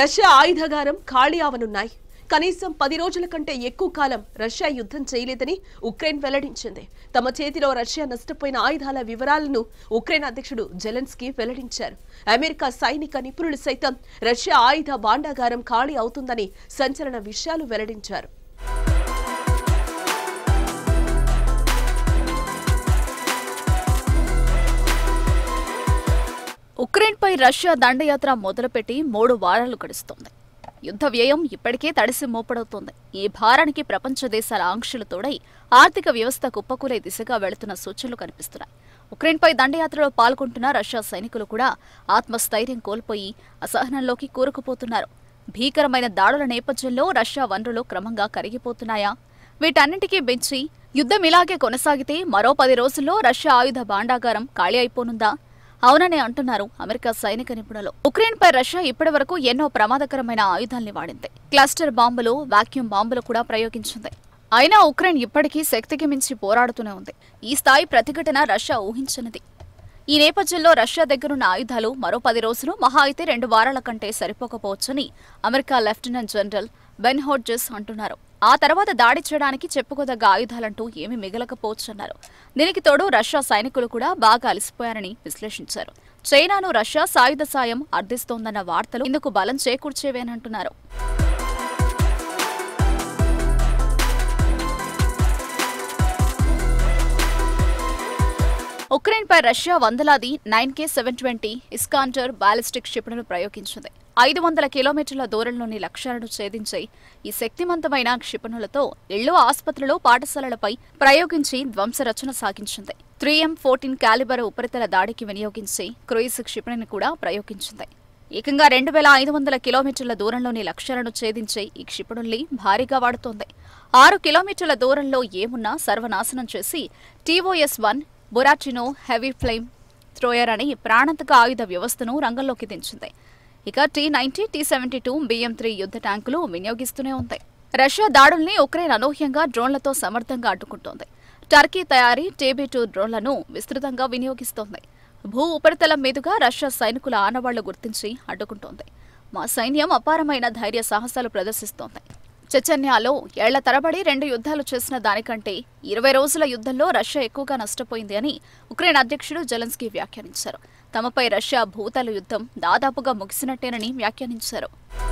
Russia ఆయుధగారం ఖాళీ అవనున్నాయి కనీసం పది రోజుల కంటే ఎక్కువ కాలం రష్యా యుద్ధం చేయలేదని ఉక్రెయిన్ వెల్లడించింది తమ చేతిలో రష్యా నష్టపోయిన ఆయుధాల వివరాలను ఉక్రెయిన్ అధ్యక్షుడు జెలెన్స్కీ వెల్లడించారు అమెరికా సైనిక నిపుణులు సైతం రష్యా ఆయుధ భాండాగారం ఖాళీ అవుతుందని సంచలన విషయాలు వెల్లడించారు ఉక్రెయిన్పై రష్యా దండయాత్ర మొదలుపెట్టి మూడు వారాలు గడుస్తోంది యుద్ధ వ్యయం ఇప్పటికే తడిసి మోపడవుతోంది ఈ భారానికి ప్రపంచ దేశాల ఆంక్షలు తోడై ఆర్థిక వ్యవస్థ కుప్పకూలే దిశగా వెళుతున్న సూచనలు కనిపిస్తున్నాయి ఉక్రెయిన్పై దండయాత్రలో పాల్గొంటున్న రష్యా సైనికులు కూడా ఆత్మస్థైర్యం కోల్పోయి అసహనంలోకి కూరుకుపోతున్నారు భీకరమైన దాడుల నేపథ్యంలో రష్యా వనరులు క్రమంగా కరిగిపోతున్నాయా వీటన్నింటికీ మించి యుద్ధం ఇలాగే కొనసాగితే మరో పది రోజుల్లో రష్యా ఆయుధ భాండాగారం ఖాళీ అయిపోనుందా అవునని అంటున్నారు అమెరికా సైనిక నిపుణులు ఉక్రెయిన్ పై రష్యా ఇప్పటి వరకు ఎన్నో ప్రమాదకరమైన ఆయుధాల్ని వాడింది క్లస్టర్ బాంబులు వాక్యూమ్ బాంబులు కూడా ప్రయోగించింది అయినా ఉక్రెయిన్ ఇప్పటికీ శక్తికి మించి పోరాడుతూనే ఉంది ఈ స్థాయి ప్రతిఘటన రష్యా ఊహించినది ఈ నేపథ్యంలో రష్యా దగ్గరున్న ఆయుధాలు మరో పది రోజులు మహా అయితే రెండు వారాల కంటే సరిపోకపోవచ్చని America lieutenant general Ben Hodges అంటున్నారు ఆ తర్వాత దాడి చేయడానికి చెప్పుకోదగ్గ ఆయుధాలంటూ ఏమీ మిగలకపోవచ్చన్నారు దీనికి తోడు రష్యా సైనికులు కూడా బాగా అలసిపోయారని విశ్లేషించారు చైనాను రష్యా సాయుధ సాయం అర్థిస్తోందన్న వార్తలు ఇందుకు బలం చేకూర్చేవేనంటున్నారు ఉక్రెయిన్పై రష్యా వందలాది nine K seven twenty Iskander ballistic క్షిపణులు ప్రయోగించింది ఐదు వందల కిలోమీటర్ల దూరంలోని లక్ష్యాలను ఛేదించే ఈ శక్తివంతమైన క్షిపణులతో ఇళ్ళు ఆసుపత్రులు పాఠశాలలపై ప్రయోగించి ధ్వంసరచన సాగించింది త్రీ ఎం ఫోర్టీన్ క్యాలిబర్ ఉపరితల దాడికి వినియోగించి క్రూయిస్ క్షిపణిని కూడా ప్రయోగించింది ఏకంగా రెండు వేల ఐదు వందల కిలోమీటర్ల దూరంలోని లక్ష్యాలను ఛేదించే ఈ క్షిపణుల్ని భారీగా వాడుతోంది ఆరు కిలోమీటర్ల దూరంలో ఏమున్నా సర్వనాశనం చేసి TOS one Buratino heavy flame thrower అనే ప్రాణాంతక ఆయుధ వ్యవస్థను రంగంలోకి దించింది ఇక T ninety T seventy two BM three యుద్ధ ట్యాంకులు వినియోగిస్తూనే ఉంటాయి రష్యా దాడుల్ని ఉక్రెయిన్ అనూహ్యంగా డ్రోన్లతో సమర్థంగా అడ్డుకుంటోంది టర్కీ తయారీ టేబీ టూ డ్రోన్లను విస్తృతంగా వినియోగిస్తోంది భూ ఉపరితలం మీదుగా రష్యా సైనికుల ఆనవాళ్లు గుర్తించి అడ్డుకుంటోంది మా సైన్యం అపారమైన ధైర్య సాహసాలు ప్రదర్శిస్తోంది చెచెన్యాలో ఏళ్ల తరబడి రెండు యుద్ధాలు చేసిన దానికంటే ఇరవై రోజుల యుద్ధంలో రష్యా ఎక్కువగా నష్టపోయింది అని ఉక్రెయిన్ అధ్యక్షుడు జలన్స్కీ వ్యాఖ్యానించారు తమపై రష్యా భూతల యుద్ధం దాదాపుగా ముగిసినట్టేనని వ్యాఖ్యానించారు